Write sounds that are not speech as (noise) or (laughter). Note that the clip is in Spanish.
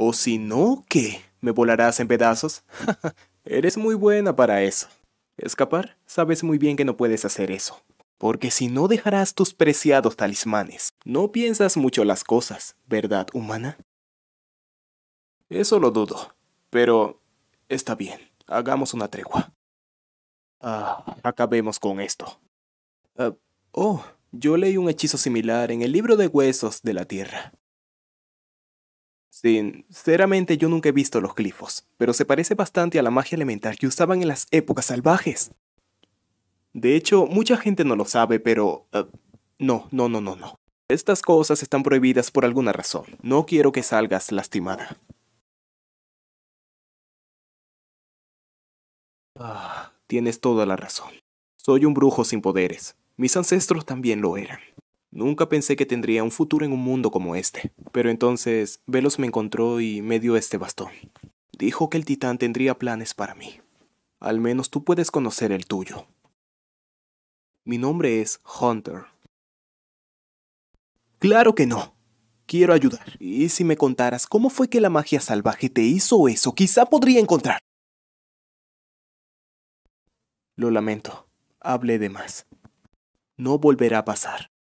O si no, ¿qué? ¿Me volarás en pedazos? (laughs) Eres muy buena para eso. Escapar, sabes muy bien que no puedes hacer eso. Porque si no dejarás tus preciados talismanes, no piensas mucho las cosas, ¿verdad, humana? Eso lo dudo. Pero... está bien, hagamos una tregua. Ah, acabemos con esto. Ah, oh, yo leí un hechizo similar en el libro de huesos de la tierra. Sinceramente yo nunca he visto los glifos, pero se parece bastante a la magia elemental que usaban en las épocas salvajes. De hecho, mucha gente no lo sabe, pero... no, no, no, no, no. Estas cosas están prohibidas por alguna razón. No quiero que salgas lastimada. Ah, tienes toda la razón. Soy un brujo sin poderes. Mis ancestros también lo eran. Nunca pensé que tendría un futuro en un mundo como este. Pero entonces Velos me encontró y me dio este bastón. Dijo que el titán tendría planes para mí. Al menos tú puedes conocer el tuyo. Mi nombre es Hunter. Claro que no. Quiero ayudar. Y si me contaras cómo fue que la magia salvaje te hizo eso, quizá podría encontrar. Lo lamento. Hablé de más. No volverá a pasar.